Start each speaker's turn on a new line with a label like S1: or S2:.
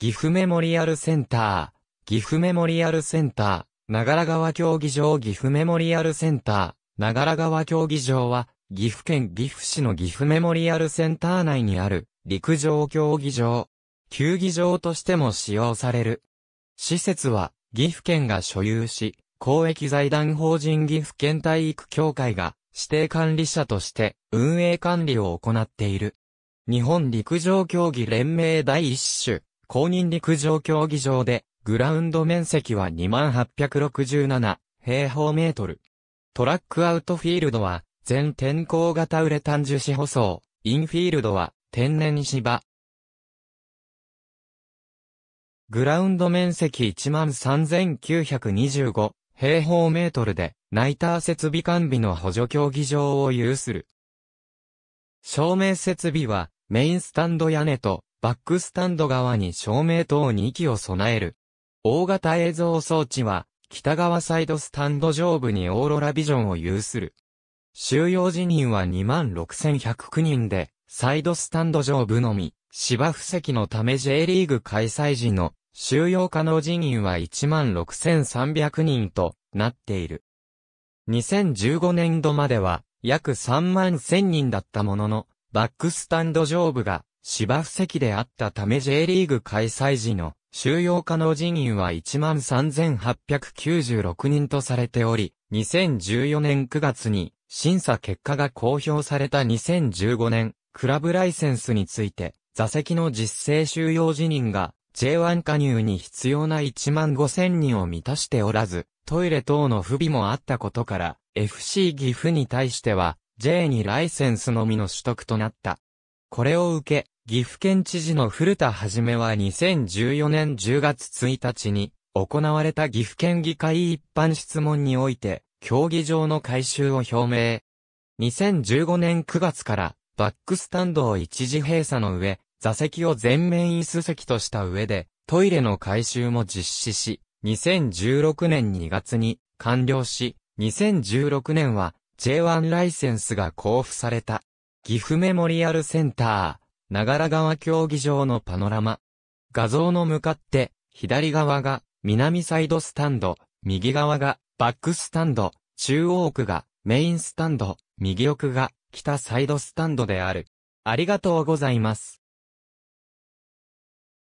S1: 岐阜メモリアルセンター、岐阜メモリアルセンター、長良川競技場岐阜メモリアルセンター、長良川競技場は、岐阜県岐阜市の岐阜メモリアルセンター内にある、陸上競技場、球技場としても使用される。施設は、岐阜県が所有し、公益財団法人岐阜県体育協会が、指定管理者として、運営管理を行っている。日本陸上競技連盟第一種。公認陸上競技場で、グラウンド面積は2867平方メートル。トラックアウトフィールドは、全天候型ウレタン樹脂舗装、インフィールドは、天然芝。グラウンド面積13,925平方メートルで、ナイター設備完備の補助競技場を有する。照明設備は、メインスタンド屋根とバックスタンド側に照明等に息を備える。大型映像装置は、北側サイドスタンド上部にオーロラビジョンを有する。収容人員は26,109人で、サイドスタンド上部のみ、芝布石のため J リーグ開催時の収容可能人員は16,300人となっている。2015年度までは約3万1000人だったものの、バックスタンド上部が芝生席であったため J リーグ開催時の収容可能人員は13,896人とされており、2014年9月に審査結果が公表された2015年、クラブライセンスについて、座席の実勢収容人員が J1 加入に必要な15,000人を満たしておらず、トイレ等の不備もあったことから、FC 岐阜に対しては、J にライセンスのみの取得となった。これを受け、岐阜県知事の古田はじめは2014年10月1日に行われた岐阜県議会一般質問において競技場の改修を表明。2015年9月からバックスタンドを一時閉鎖の上、座席を全面椅子席とした上でトイレの改修も実施し、2016年2月に完了し、2016年は J1 ライセンスが交付された。岐阜メモリアルセンター。長良川競技場のパノラマ。画像の向かって、左側が南サイドスタンド、右側がバックスタンド、中央奥がメインスタンド、右奥が北サイドスタンドである。ありがとうございます。